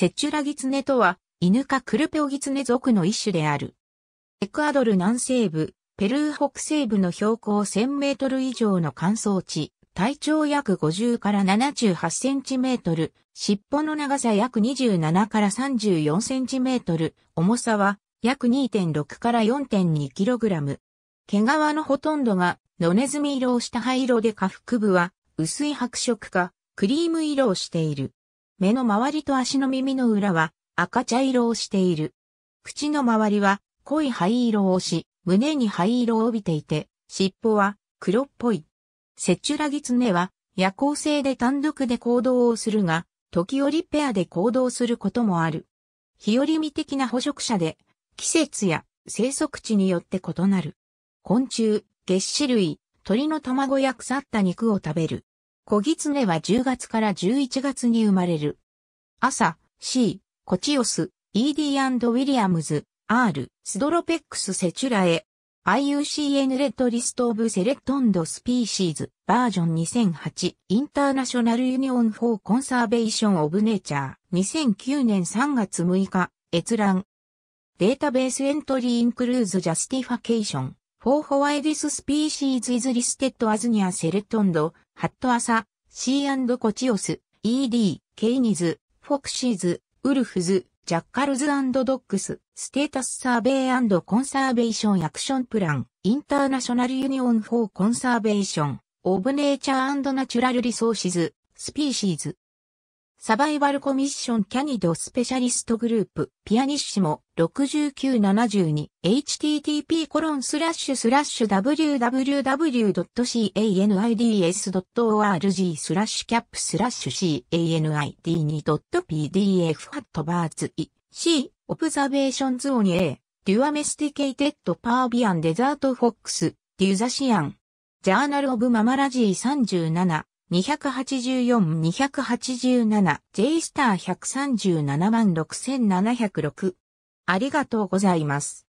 セチュラギツネとは、イヌクルペオギツネ属の一種である。エクアドル南西部、ペルー北西部の標高1000メートル以上の乾燥地、体長約50から78センチメートル、尻尾の長さ約27から34センチメートル、重さは約2.6から4.2キログラム。毛皮のほとんどが野ネズミ色をした灰色で下腹部は薄い白色かクリーム色をしている。目の周りと足の耳の裏は赤茶色をしている。口の周りは濃い灰色をし、胸に灰色を帯びていて、尻尾は黒っぽい。セチュラギツネは夜行性で単独で行動をするが、時折ペアで行動することもある。日和見的な捕食者で、季節や生息地によって異なる。昆虫、月歯類、鳥の卵や腐った肉を食べる。小ネは10月から11月に生まれる。朝、C、コチオス、ED& ウィリアムズ、R、スドロペックスセチュラエ、IUCN レッドリストオブセレクトンドスピーシーズバージョン2008インターナショナルユニオンフォーコンサーベーションオブネイチャー2009年3月6日閲覧データベースエントリーインクルーズジャスティファケーションフォーホワイディススピーシーズイズリステッドアズニアセレクトンドハットアサ、C& コチオス、ED、ケイニズ、フォクシーズ、ウルフズ、ジャッカルズドッグス、ステータスサーベイコンサーベーションアクションプラン、インターナショナルユニオンフォーコンサーベーション、オブネーチャーナチュラルリソーシズ、スピーシーズ、サバイバルコミッションキャニドスペシャリストグループ、ピアニッシモ 6972http コロンスラッシュスラッシュ www.canids.org スラッシュキャップスラッシュ canid2.pdf ハットバーツ C オブザベーションズオニエ、デュアメスティケイテッドパービアンデザートフォックスデュザシアンジャーナルオブママラジー37 284-287、J スター137 6706。ありがとうございます。